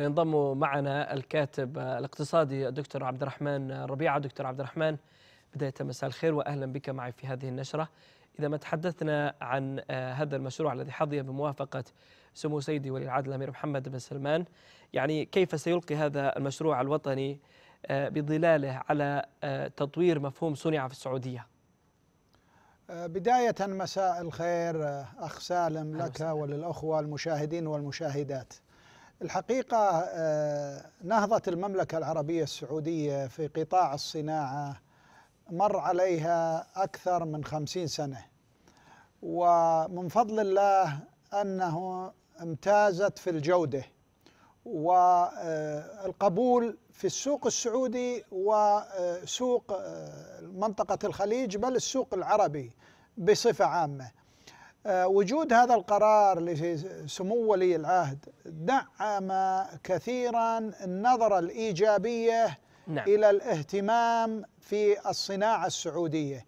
وينضم معنا الكاتب الاقتصادي الدكتور عبد الرحمن ربيعة دكتور عبد الرحمن بداية مساء الخير وأهلا بك معي في هذه النشرة إذا ما تحدثنا عن آه، هذا المشروع الذي حظي بموافقة سمو سيدي ولي العهد الأمير محمد بن سلمان يعني كيف سيلقي هذا المشروع الوطني آه، بظلاله على آه، تطوير مفهوم صنع في السعودية بداية مساء الخير أخ سالم لك وللأخوة المشاهدين والمشاهدات الحقيقة آه، نهضة المملكة العربية السعودية في قطاع الصناعة مر عليها أكثر من خمسين سنة ومن فضل الله أنه امتازت في الجودة والقبول آه، في السوق السعودي وسوق آه، منطقة الخليج بل السوق العربي بصفة عامة آه، وجود هذا القرار لسمو ولي العهد دعم كثيرا النظرة الإيجابية نعم. إلى الاهتمام في الصناعة السعودية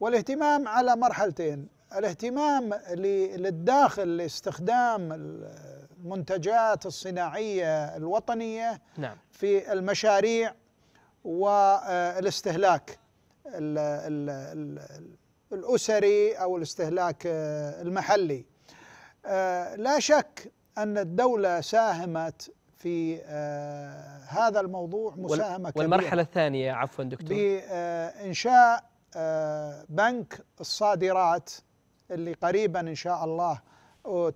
والاهتمام على مرحلتين الاهتمام للداخل لاستخدام المنتجات الصناعية الوطنية نعم. في المشاريع والاستهلاك الـ الـ الـ الأسري أو الاستهلاك آه، المحلي آه، لا شك أن الدولة ساهمت في آه، هذا الموضوع مساهمة كبيرة والمرحلة الثانية عفوا دكتور بإنشاء بنك الصادرات اللي قريبا إن شاء الله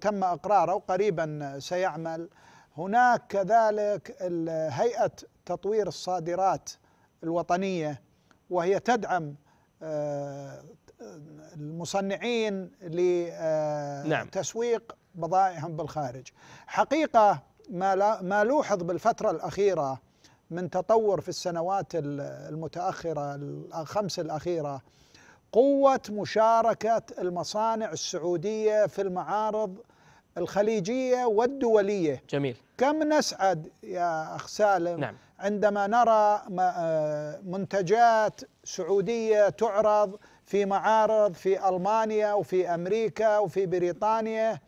تم إقراره وقريبا سيعمل هناك كذلك هيئة تطوير الصادرات الوطنية وهي تدعم مصنعين لتسويق آه، نعم. بضائعهم بالخارج حقيقة ما, لا ما لوحظ بالفترة الأخيرة من تطور في السنوات المتأخرة الخمس الأخيرة قوة مشاركة المصانع السعودية في المعارض الخليجية والدولية جميل كم نسعد يا أخ سالم نعم. عندما نرى آه، منتجات سعودية تعرض في معارض في المانيا وفي امريكا وفي بريطانيا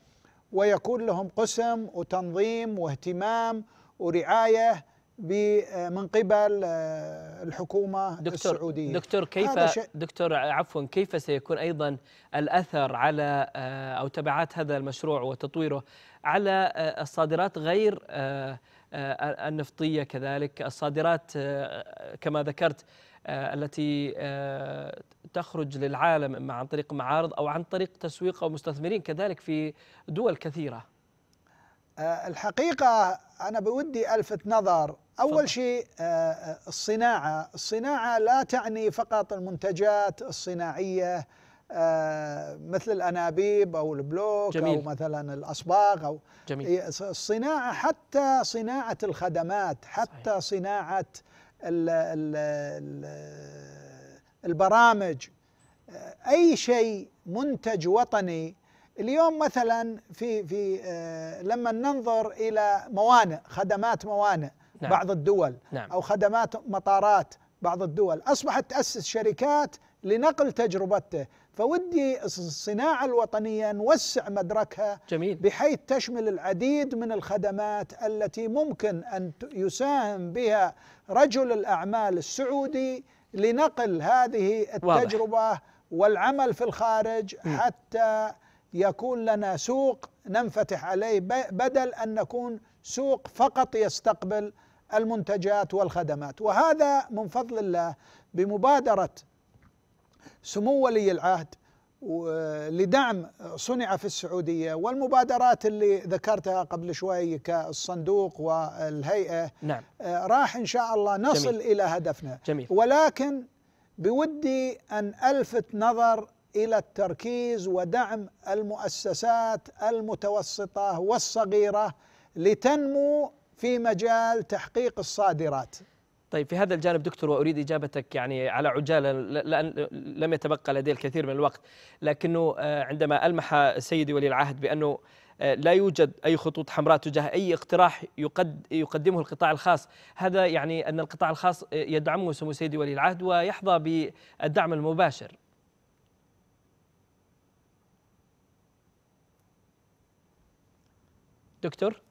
ويكون لهم قسم وتنظيم واهتمام ورعايه آه، من قبل آه، الحكومه دكتور السعوديه دكتور كيف دكتور عفوا كيف سيكون ايضا الاثر على آه، او تبعات هذا المشروع وتطويره على الصادرات غير النفطيه كذلك الصادرات كما ذكرت التي تخرج للعالم إما عن طريق معارض أو عن طريق تسويق أو مستثمرين كذلك في دول كثيرة آه، الحقيقة أنا بودي ألفت نظر أول شيء آه، آه، الصناعة الصناعة لا تعني فقط المنتجات الصناعية مثل الأنابيب أو البلوك جميل. أو مثلا الأصباغ أو جميل. الصناعة حتى صناعة الخدمات حتى صحيح. صناعة ال ال البرامج اي شيء منتج وطني اليوم مثلا في في آه، لما ننظر الى موانئ خدمات موانئ نعم. بعض الدول نعم. او خدمات مطارات بعض الدول اصبحت تاسس شركات لنقل تجربته فودي الصناعه الوطنيه نوسع مدركها جميل. بحيث تشمل العديد من الخدمات التي ممكن ان يساهم بها رجل الاعمال السعودي لنقل هذه التجربة واضح. والعمل في الخارج م. حتى يكون لنا سوق ننفتح عليه بدل أن نكون سوق فقط يستقبل المنتجات والخدمات وهذا من فضل الله بمبادرة سمو ولي العهد لدعم صنع في السعودية والمبادرات اللي ذكرتها قبل شوي كالصندوق والهيئة نعم. آه، راح إن شاء الله نصل جميل. إلى هدفنا جميل. ولكن بودي أن ألفت نظر إلى التركيز ودعم المؤسسات المتوسطة والصغيرة لتنمو في مجال تحقيق الصادرات طيب في هذا الجانب دكتور واريد اجابتك يعني على عجاله لان لم يتبقى لدي الكثير من الوقت لكنه آه، عندما المح سيدي ولي العهد بانه آه، لا يوجد اي خطوط حمراء تجاه اي اقتراح يقد يقدمه القطاع الخاص، هذا يعني ان القطاع الخاص آه، يدعمه سمو سيدي ولي العهد ويحظى بالدعم المباشر. دكتور